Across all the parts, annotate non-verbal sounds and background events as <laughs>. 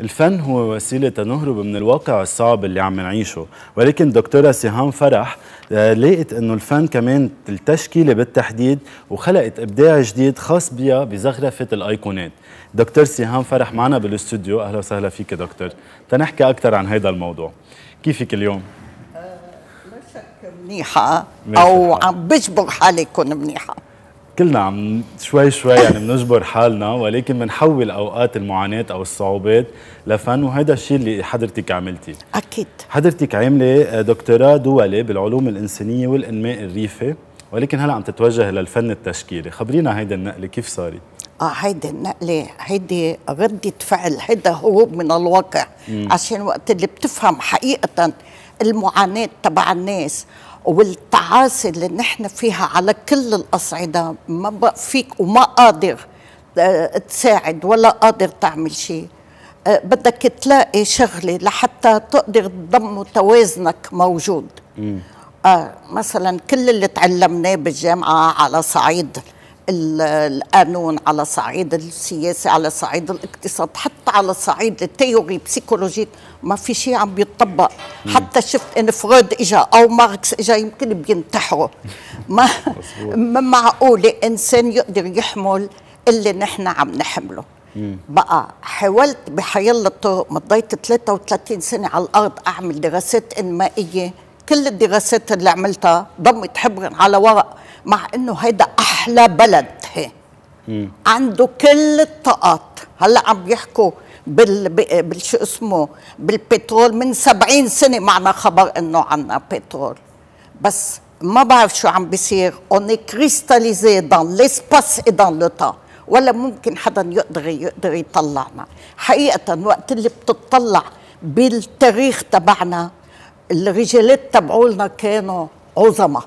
الفن هو وسيلة نهرب من الواقع الصعب اللي عم نعيشه ولكن دكتورة سهام فرح آه، لقت انه الفن كمان التشكيلة بالتحديد وخلقت ابداع جديد خاص بها بزخرفة الايقونات دكتور سهام فرح معنا بالاستوديو اهلا وسهلا فيك دكتور تنحكي اكثر عن هذا الموضوع كيفك اليوم؟ آه، منيحة أو عم بجبر حالي كون منيحة كلنا عم شوي شوي يعني بنجبر حالنا ولكن بنحول اوقات المعاناه او الصعوبات لفن وهذا الشيء اللي حضرتك عملتيه اكيد حضرتك عامله دكتوراه دولي بالعلوم الانسانيه والانماء الريفي ولكن هلا عم تتوجه للفن التشكيلي خبرينا هيدا النقله كيف صارت اه هيدي النقلة هيدي ردة فعل هيدا هروب من الواقع عشان وقت اللي بتفهم حقيقة المعاناة تبع الناس والتعاسة اللي نحن فيها على كل الأصعدة ما بقى فيك وما قادر آه، تساعد ولا قادر تعمل شيء آه، بدك تلاقي شغلة لحتى تقدر تضم توازنك موجود آه مثلا كل اللي تعلمناه بالجامعة على صعيد القانون على صعيد السياسي على صعيد الاقتصاد حتى على صعيد التيوري بسيكولوجيك ما في شيء عم بيتطبق حتى شفت ان فرويد اجا او ماركس اجا يمكن بينتحروا <laughs> ما ما معقوله انسان يقدر يحمل اللي نحن عم نحمله بقى حاولت بحيل الطرق مضيت 33 سنه على الارض اعمل دراسات انمائيه كل الدراسات اللي عملتها ضمت حبر على ورق مع انه هيدا احلى بلد هي مم. عنده كل الطاقات هلا عم يحكوا بال بالشو اسمه بالبترول من 70 سنه معنا خبر انه عنا بترول بس ما بعرف شو عم بيصير اون كريستاليزي دان ليسباس اي دان لو تان ولا ممكن حدا يقدر يقدر يطلعنا حقيقه وقت اللي بتطلع بالتاريخ تبعنا الرجالات تبعولنا كانوا عظمه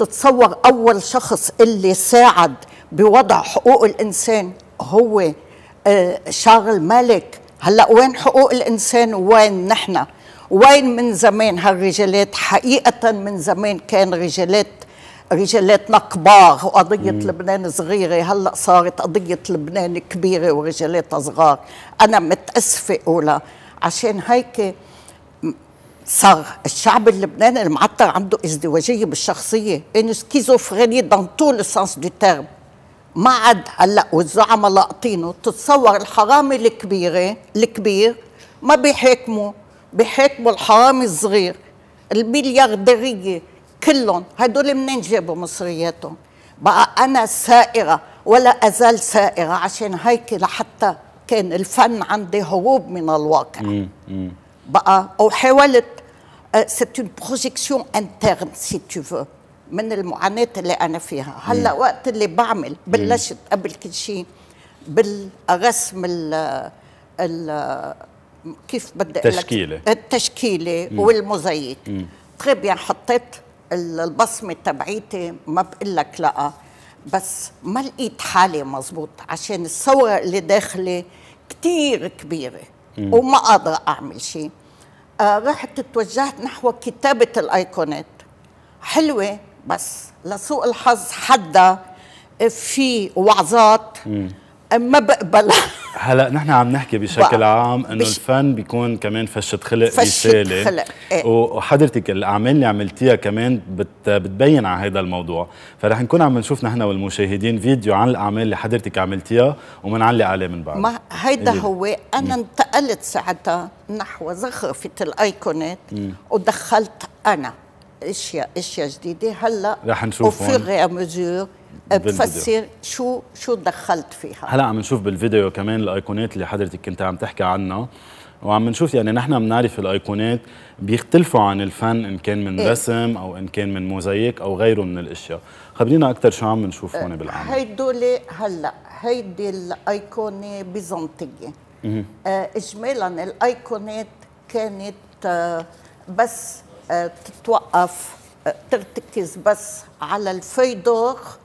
تتصور اول شخص اللي ساعد بوضع حقوق الانسان هو آه، شارل مالك هلا وين حقوق الانسان وين نحن وين من زمان هالرجالات حقيقه من زمان كان رجالات رجالاتنا كبار وقضية مم. لبنان صغيرة هلأ صارت قضية لبنان كبيرة ورجالاتها صغار أنا متأسفة أولى عشان هيك صار الشعب اللبناني المعطر عنده ازدواجيه بالشخصيه ان سكيزوفريني دون تو سانس دو تيرم ما عاد هلا والزعماء لاقطينه تتصور الحرامي الكبيره الكبير ما بيحاكموا بيحاكموا الحرامي الصغير المليارديريه كلهم هدول منين جابوا مصرياتهم بقى انا سائره ولا ازال سائره عشان هيك لحتى كان الفن عندي هروب من الواقع بقى او حاولت سيت اون بروجيكسيون انترن سي تو فو من المعاناه اللي انا فيها هلا وقت اللي بعمل بلشت قبل كل شيء بالرسم ال ال كيف بدي اقول التشكيله التشكيله والموزايك تري بيان حطيت البصمه تبعيتي ما بقول لك لا بس ما لقيت حالي مزبوط عشان الثوره اللي داخلي كثير كبيره مم. وما قادره اعمل شيء آه، رحت توجهت نحو كتابة الأيقونات حلوة بس لسوء الحظ حدا في وعظات ما بقبلها هلا نحن عم نحكي بشكل عام انه بش... الفن بيكون كمان فشه خلق رساله خلق. إيه. وحضرتك الاعمال اللي عملتيها كمان بت... بتبين على هذا الموضوع فرح نكون عم نشوف نحن والمشاهدين فيديو عن الاعمال اللي حضرتك عملتيها ومنعلق عليه من بعد ما هيدا إيه. هو انا م. انتقلت ساعتها نحو زخرفه الايقونات ودخلت انا اشياء اشياء جديده هلا رح نشوف وفي مزور بفسر شو شو دخلت فيها هلا عم نشوف بالفيديو كمان الايقونات اللي حضرتك كنت عم تحكي عنها وعم نشوف يعني نحن بنعرف الايقونات بيختلفوا عن الفن ان كان من إيه؟ رسم او ان كان من موزايك او غيره من الاشياء خبرينا اكثر شو عم نشوف هون أه، بالعمل هيدول هلا هيدي الايقونه بيزنطيه أه، اجمالا الايقونات كانت أه، بس تتوقف ترتكز بس على الفيدوخ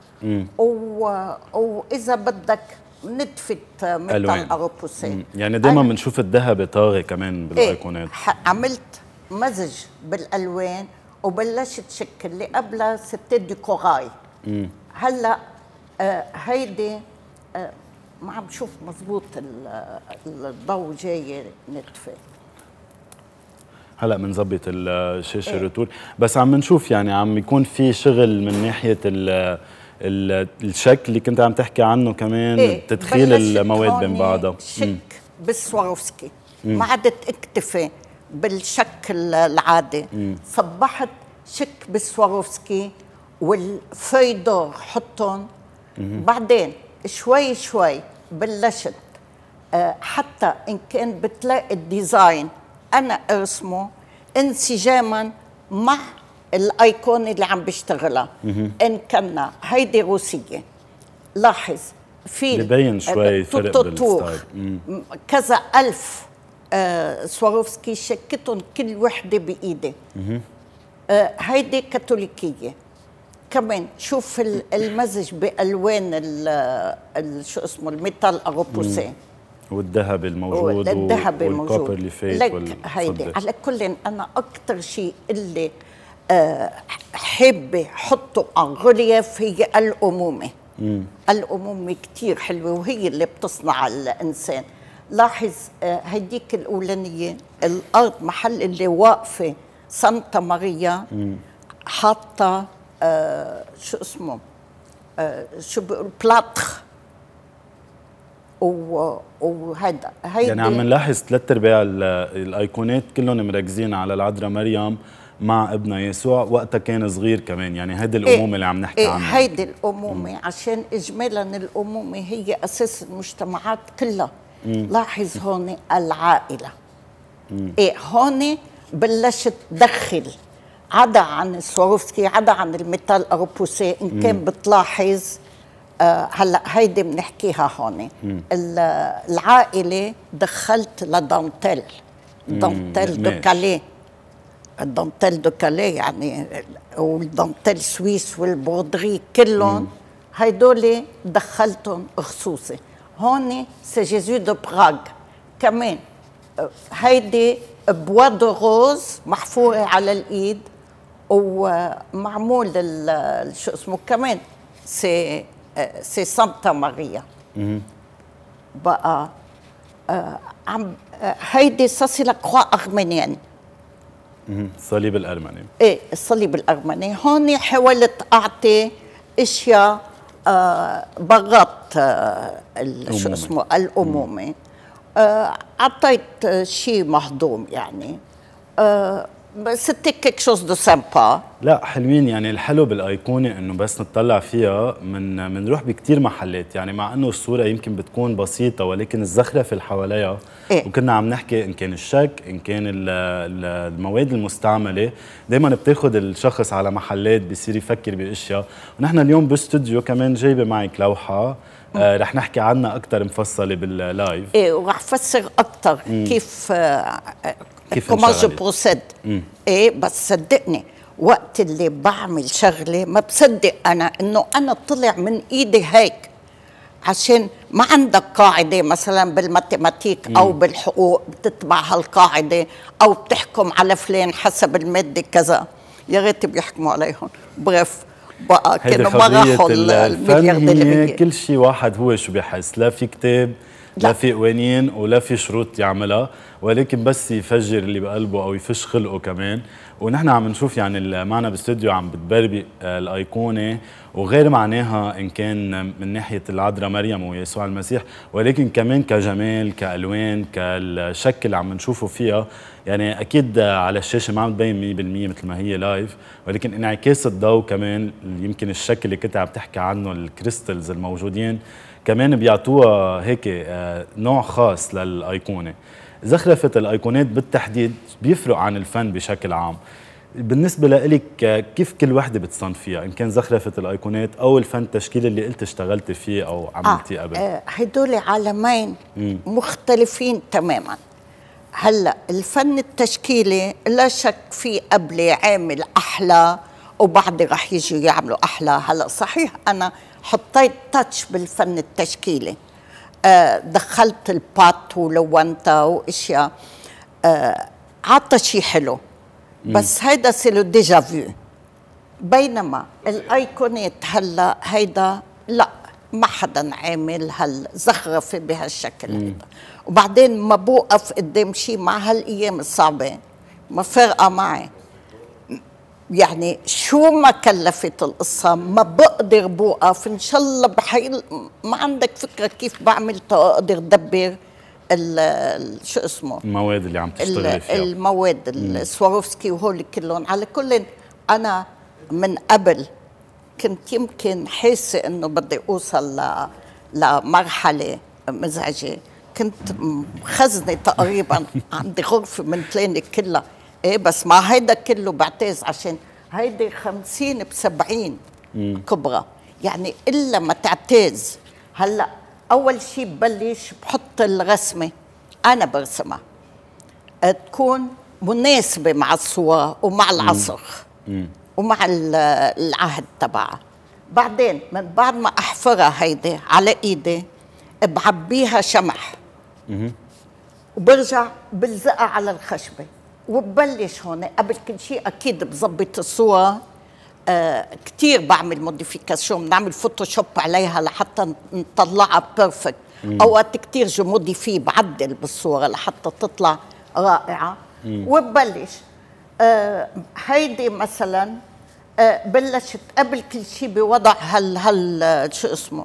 و... واذا بدك ندفت مثل الاغطسات يعني دائما بنشوف الذهب طاغي كمان بالايقونات ايه عملت مزج بالالوان وبلشت شكل اللي قبلها ست ديكوراي هلا آه هيدي آه، ما عم شوف مضبوط الضو جاي نتفه هلا بنظبط الشاشه إيه؟ الرتول بس عم نشوف يعني عم يكون في شغل من ناحيه الشك اللي كنت عم تحكي عنه كمان إيه؟ تدخيل المواد بين بعضها شك بالسواروفسكي ما عدت اكتفي بالشك العادي مم. صبحت شك بالسواروفسكي والفيدور حطهم بعدين شوي شوي بلشت آه، حتى ان كان بتلاقي الديزاين انا ارسمه انسجاما مع الايقونه اللي عم بشتغلها ان كنا هيدي روسيه لاحظ في ببين آه، شوي فرق بالستايل كذا ألف آه سواروفسكي شكتهم كل وحدة بايدي آه هيدي كاثوليكية كمان شوف المزج بألوان ال شو اسمه الميتال أغوبوسين والذهب الموجود والذهب الموجود والكوبر اللي فات لك هيدي على كل أنا أكثر شيء اللي حب حطوا أنغوليا في الأمومة مم. الأمومة كتير حلوة وهي اللي بتصنع الإنسان لاحظ هديك آه، الأولانية الأرض محل اللي واقفة سانتا ماريا حاطة آه، شو اسمه آه، شو بيقول بلاتخ وهذا هيدي يعني عم نلاحظ ثلاث ارباع الايقونات كلهم مركزين على العذراء مريم مع ابنها يسوع وقتها كان صغير كمان يعني هيدي إيه، الامومه إيه اللي عم نحكي إيه عنها هيدي الامومه مم. عشان اجمالا الامومه هي اساس المجتمعات كلها مم. لاحظ هون العائله مم. إيه هون بلشت تدخل عدا عن السوروفسكي عدا عن الميتال اروبوسي ان كان بتلاحظ آه هلا هيدي بنحكيها هون العائله دخلت لدانتيل دانتيل دوكاليه الدنتيل دو كالي يعني والدنتيل سويس والبودري كلهم هيدول دخلتهم خصوصي هون سي جيزو دو براغ كمان هيدي بوا دو روز محفورة على الايد ومعمول شو اسمه كمان سي سي سانتا ماريا بقى عم هيدي سا سي لا كرو ارمينيان الصليب الارمني ايه الصليب الارمني هون حاولت اعطي اشياء آه آه شو اسمه الامومه آه عطيت شيء مهضوم يعني آه c'était كيك شوز دو سامبا لا حلوين يعني الحلو بالايقونه انه بس نطلع فيها من بنروح بكثير محلات يعني مع انه الصوره يمكن بتكون بسيطه ولكن الزخرفه اللي حواليها إيه؟ وكنا عم نحكي ان كان الشك ان كان المواد المستعمله دائما بتاخذ الشخص على محلات بصير يفكر باشياء ونحن اليوم باستوديو كمان جايبه معك لوحه آه رح نحكي عنها اكثر مفصله باللايف ايه ورح فسر اكثر كيف آه كيف كومون جو بروسيد ايه بس صدقني وقت اللي بعمل شغله ما بصدق انا انه انا طلع من ايدي هيك عشان ما عندك قاعدة مثلا بالماتيماتيك أو مم. بالحقوق بتتبع هالقاعدة أو بتحكم على فلان حسب المادة كذا يا ريت بيحكموا عليهم بريف بقى كانوا ما راحوا كل شيء واحد هو شو بحس لا في كتاب لا, لا في قوانين ولا في شروط يعملها ولكن بس يفجر اللي بقلبه او يفش خلقه كمان ونحن عم نشوف يعني معنا باستديو عم بتبربق آه، الايقونه وغير معناها ان كان من ناحيه العذراء مريم ويسوع المسيح ولكن كمان كجمال كالوان كالشكل اللي عم نشوفه فيها يعني اكيد على الشاشه ما عم تبين 100% مثل ما هي لايف ولكن انعكاس الضوء كمان يمكن الشكل اللي كنت عم تحكي عنه الكريستلز الموجودين كمان بيعطوها هيك آه، نوع خاص للايقونه زخرفه الايقونات بالتحديد بيفرق عن الفن بشكل عام بالنسبة لإلك آه، كيف كل وحدة بتصنفيها إن كان زخرفة الأيقونات أو الفن التشكيلي اللي قلت اشتغلتي فيه أو عملتيه آه قبل آه هدول عالمين مم. مختلفين تماما هلا الفن التشكيلي لا شك في قبلي عامل أحلى وبعد رح يجوا يعملوا أحلى هلا صحيح أنا حطيت تاتش بالفن التشكيلي آه، دخلت البات ولونتها واشياء آه، عطى شيء حلو بس هيدا سيلو ديجا فيو بينما الايقونات هلا هيدا لا ما حدا عامل هالزخرفه بهالشكل هيدا وبعدين ما بوقف قدام شيء مع هالايام الصعبه ما فارقه معي يعني شو ما كلفت القصة ما بقدر بوقف إن شاء الله بحيل ما عندك فكرة كيف بعمل تقدر دبر شو اسمه المواد اللي عم تشتغل فيها المواد السواروفسكي وهول كلهم على كل أنا من قبل كنت يمكن حاسة إنه بدي أوصل ل... لمرحلة مزعجة كنت مخزنة تقريبا <laughs> عندي غرفة من كلها ايه بس مع هيدا كله بعتز عشان هيدي 50 ب 70 كبغه يعني الا ما تعتز هلا اول شيء ببلش بحط الرسمه انا برسمها آه، تكون مناسبه مع الصوره ومع العصر ومع العهد تبعها بعدين من بعد ما احفرها هيدي على ايدي بعبيها شمح وبرجع بلزقها على الخشبه وببلش هون قبل كل شيء اكيد بظبط الصور آه كثير بعمل موديفيكاسيون بنعمل فوتوشوب عليها لحتى نطلعها بيرفكت اوقات كثير جو موديفي بعدل بالصوره لحتى تطلع رائعه وببلش آه هيدي مثلا آه بلشت قبل كل شيء بوضع هال هال شو اسمه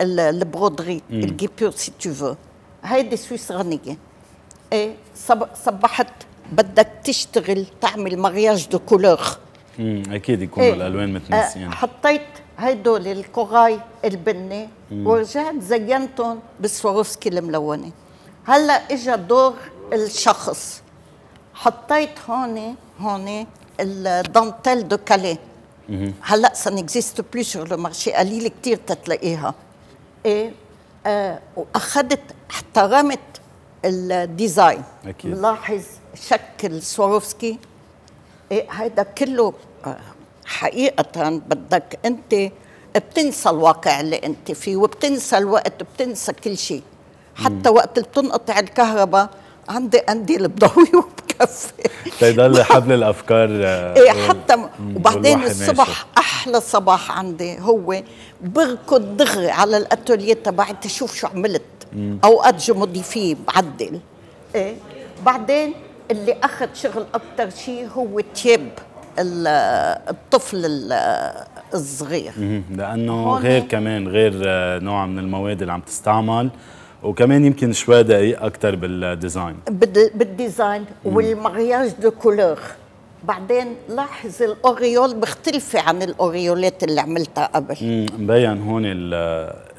البرودري الجيبور سي تو فو هيدي سويسرانيه ايه صبحت بدك تشتغل تعمل مارياج دو كولور اكيد يكونوا إيه؟ الالوان متنسيين آه، حطيت هدول الكوغاي البني ورجعت زينتهم بالسوروسكي الملونه هلا اجى دور الشخص حطيت هون هون الدانتيل دو كالي هلا سان اكزيست بلو سور لو مارشي قليل كثير تتلاقيها ايه آه واخذت احترمت الديزاين اكيد ملاحظ شكل سواروفسكي إيه، هيدا كله آه، حقيقة بدك أنت بتنسى الواقع اللي أنت فيه وبتنسى الوقت بتنسى كل شيء حتى وقت اللي بتنقطع الكهرباء عندي قنديل بضوي <laughs> وبكفي تضل حبل الافكار آه، ايه حتى وبعدين الصبح ناشر. احلى صباح عندي هو بركض دغري على الاتوليه تبعي تشوف شو عملت اوقات جمودي فيه بعدل ايه بعدين اللي اخذ شغل اكثر شيء هو تيب الطفل الصغير لانه غير كمان غير آه، نوع من المواد اللي عم تستعمل وكمان يمكن شوي دقيق اكثر بالديزاين بالديزاين والمارياج دو كولور بعدين لاحظ الاوريول مختلفه عن الاوريولات اللي عملتها قبل مبين هون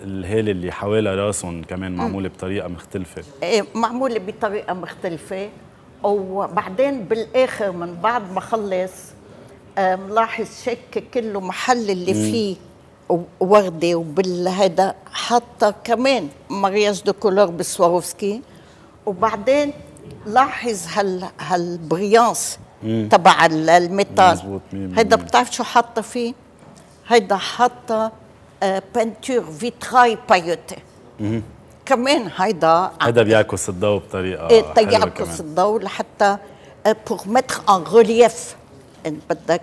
الهاله اللي حوالي راسهم كمان معموله بطريقه مختلفه ايه معموله بطريقه مختلفه وبعدين بالاخر من بعد ما خلص ملاحظ شك كله محل اللي فيه ورده وبالهذا حتى كمان مارياج دو كولور بسواروفسكي وبعدين لاحظ هال هالبريانس تبع الميتال هيدا بتعرف شو حاطه فيه؟ هيدا حاطه بانتور فيتراي بايوتي كمان هيدا هيدا بيعكس الضوء بطريقه ايه بيعكس طيب، الضوء لحتى بوغ متر ان غولييف ان بدك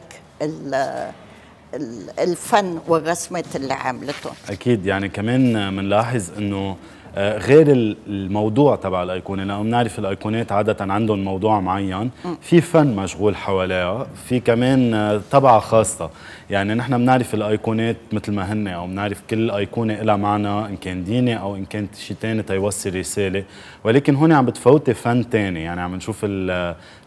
الفن والرسمات اللي عملتهم اكيد يعني كمان بنلاحظ انه آه، غير الموضوع تبع الايقونه لانه بنعرف الايقونات عاده عندهم موضوع معين في فن مشغول حواليها في كمان آه، طبعه خاصه يعني نحن بنعرف الايقونات مثل ما هن او بنعرف كل ايقونه لها معنى ان كان ديني او ان كان شيء ثاني تيوصل رساله ولكن هون عم بتفوتي فن ثاني يعني عم نشوف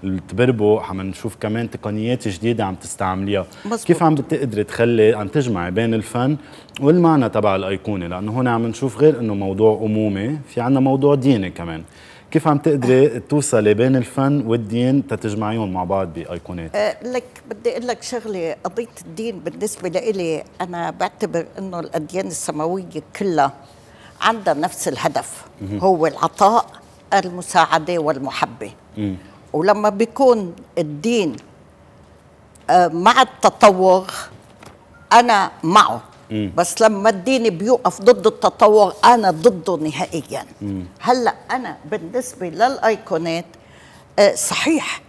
التبربو عم نشوف كمان تقنيات جديده عم تستعمليها مزبوط. كيف عم بتقدري تخلي عم تجمعي بين الفن والمعنى تبع الايقونه لانه هون عم نشوف غير انه موضوع الهمومه في عنا موضوع ديني كمان كيف عم تقدري توصلي بين الفن والدين تتجمعيهم مع بعض بايقونات؟ أه لك بدي اقول لك شغله قضيه الدين بالنسبه لإلي انا بعتبر انه الاديان السماويه كلها عندها نفس الهدف مم. هو العطاء المساعده والمحبه مم. ولما بيكون الدين أه، مع التطور انا معه بس لما الدين بيوقف ضد التطور انا ضده نهائيا هلا انا بالنسبه للايقونات آه، صحيح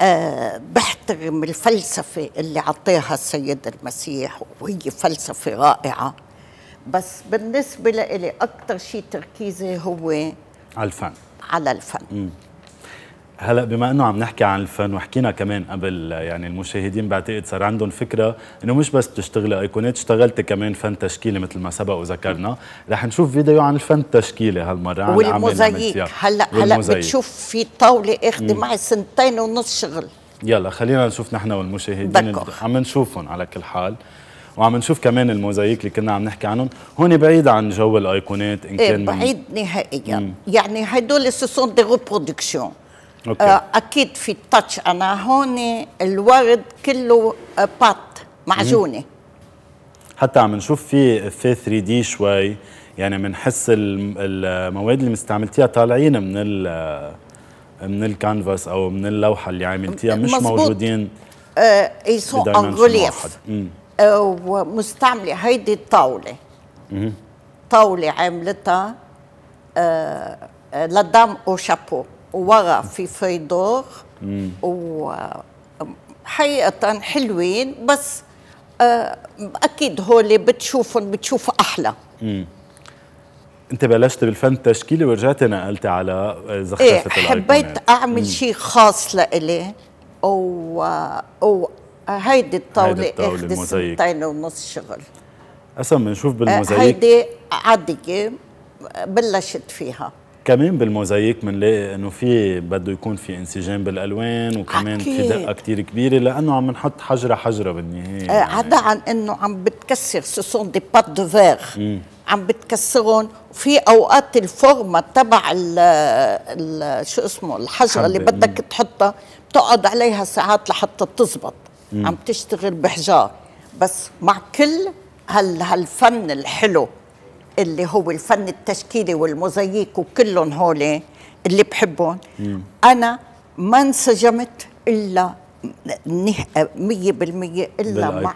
آه، بحترم الفلسفة اللي عطيها السيد المسيح وهي فلسفة رائعة بس بالنسبة لإلي أكثر شيء تركيزي هو على الفن على الفن مم. هلا بما انه عم نحكي عن الفن وحكينا كمان قبل يعني المشاهدين بعتقد صار عندهم فكره انه مش بس بتشتغلي ايقونات اشتغلت كمان فن تشكيلي مثل ما سبق وذكرنا رح نشوف فيديو عن الفن التشكيلي هالمره عن والموزايك هلا هلا بتشوف في طاوله اخذ معي سنتين ونص شغل يلا خلينا نشوف نحن والمشاهدين عم نشوفهم على كل حال وعم نشوف كمان الموزايك اللي كنا عم نحكي عنهم هون بعيد عن جو الايقونات ان إيه، كان بعيد نهائيا يعني هدول سوسون دي ريبرودكسيون أوكي. آه، اكيد في التاتش انا هون الورد كله بات آه، معجونه حتى عم نشوف في في 3 دي شوي يعني بنحس المواد اللي مستعملتيها طالعين من ال من الكانفاس او من اللوحه اللي عملتيها مش مزبوط. موجودين اي سو انغوليف ومستعمله هيدي الطاوله طاوله عملتها آه،, آه لدام او شابو ورا في فيضور وحقيقة حلوين بس آه، أكيد هولي بتشوفهم بتشوف أحلى مم. انت بلشت بالفن التشكيلي ورجعت نقلت على زخرفه إيه حبيت اعمل شيء خاص لإلي و... و... هيدي الطاوله أخذ سنتين ونص شغل اصلا بنشوف آه، بالموزايك هيدي عاديه بلشت فيها كمان بالموزايك بنلاقي انه في بده يكون في انسجام بالالوان وكمان أكيد. في دقه كثير كبيره لانه عم نحط حجره حجره بالنهايه يعني. عدا عن انه عم بتكسر سوسون دي بات دو فيغ عم بتكسرهم وفي اوقات الفورما تبع ال شو اسمه الحجره اللي بدك تحطها بتقعد عليها ساعات لحتى تزبط عم تشتغل بحجار بس مع كل هال هالفن الحلو اللي هو الفن التشكيلي والموزايك وكلهم هولي اللي بحبهم انا ما انسجمت الا مية بالمية إلا مع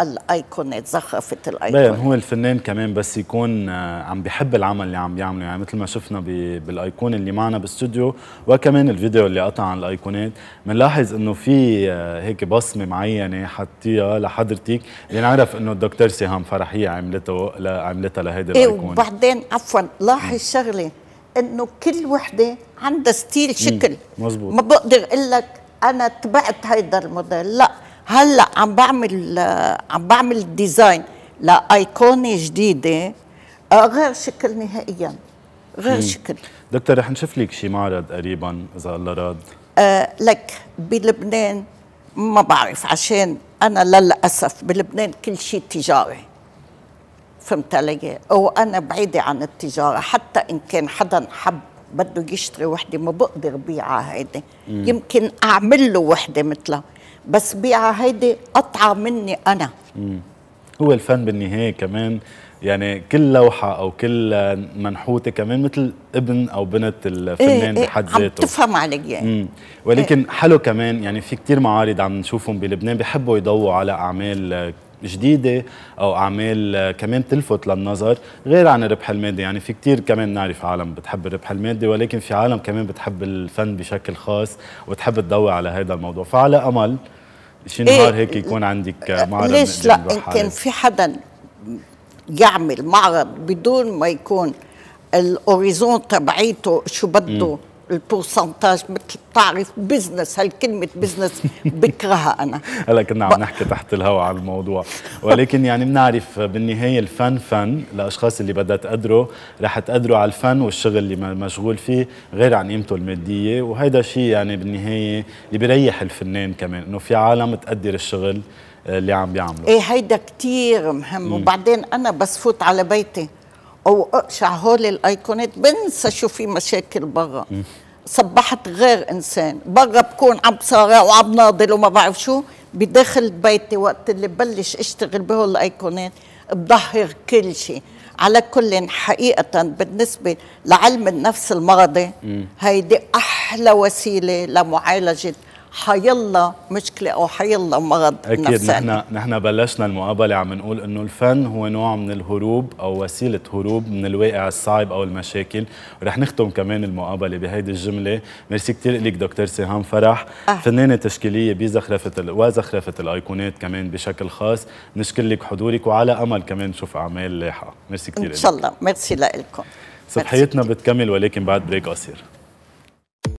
الأيقونات زخرفة الأيقونات هو الفنان كمان بس يكون آه، عم بحب العمل اللي عم يعمله يعني مثل ما شفنا بالأيقونة اللي معنا بالستوديو وكمان الفيديو اللي قطع عن الأيقونات بنلاحظ إنه في آه، هيك بصمة معينة حطيها لحضرتك لنعرف إنه الدكتور سهام فرحية عملته عملتها لهيدي إيه، الأيقونة وبعدين عفوا لاحظ شغلة إنه كل وحدة عندها ستيل شكل مزبوط ما بقدر أقول لك انا تبعت هيدا الموديل لا هلا عم بعمل عم بعمل ديزاين لايقونه جديده آه، غير شكل نهائيا غير مم. شكل دكتور رح نشوف لك شي معرض قريبا اذا الله راد آه لك بلبنان ما بعرف عشان انا للاسف بلبنان كل شيء تجاري فهمت علي؟ وانا بعيده عن التجاره حتى ان كان حدا حب بده يشتري وحده ما بقدر بيعها هيدي يمكن اعمل له وحده مثلها بس بيعها هيدي قطعه مني انا مم. هو الفن بالنهايه كمان يعني كل لوحه او كل منحوته كمان مثل ابن او بنت الفنان إيه, إيه، بحد ذاته عم تفهم علي يعني ولكن إيه. حلو كمان يعني في كتير معارض عم نشوفهم بلبنان بحبوا يضووا على اعمال جديده او اعمال كمان تلفت للنظر غير عن الربح المادي يعني في كثير كمان نعرف عالم بتحب الربح المادي ولكن في عالم كمان بتحب الفن بشكل خاص وبتحب تضوي على هذا الموضوع فعلى امل شي إيه، نهار إيه هيك يكون عندك معرض ليش لا ان كان في حدا يعمل معرض بدون ما يكون الاوريزون تبعيته شو بده البورسنتاج مثل بتعرف بزنس هالكلمة بزنس بكرهها أنا هلا كنا عم نحكي تحت الهواء عن الموضوع ولكن يعني بنعرف بالنهاية الفن فن لأشخاص اللي بدها تقدروا رح تقدروا على الفن والشغل اللي مشغول فيه غير عن قيمته المادية وهيدا شيء يعني بالنهاية اللي بيريح الفنان كمان إنه في عالم تقدر الشغل اللي عم بيعمله ايه هيدا كتير مهم مم. وبعدين أنا بس فوت على بيتي او اقشع هول الايقونات بنسى شو في مشاكل برا صبحت غير انسان برا بكون عم صارع وعم ناضل وما بعرف شو بداخل بيتي وقت اللي ببلش اشتغل بهول الايقونات بضهر كل شيء على كل حقيقة بالنسبة لعلم النفس المرضي هيدي أحلى وسيلة لمعالجة حيلا مشكله او حيلا مرض أكيد نحن نحن بلشنا المقابله عم نقول انه الفن هو نوع من الهروب او وسيله هروب من الواقع الصعب او المشاكل ورح نختم كمان المقابله بهيدي الجمله ميرسي كثير لك دكتور سهام فرح أه. فنانه تشكيليه بزخرفه وزخرفه الايقونات كمان بشكل خاص نشكر لك حضورك وعلى امل كمان نشوف اعمال لاحقه ميرسي كثير ان شاء الله ميرسي لكم صبحيتنا بتكمل ولكن بعد بريك قصير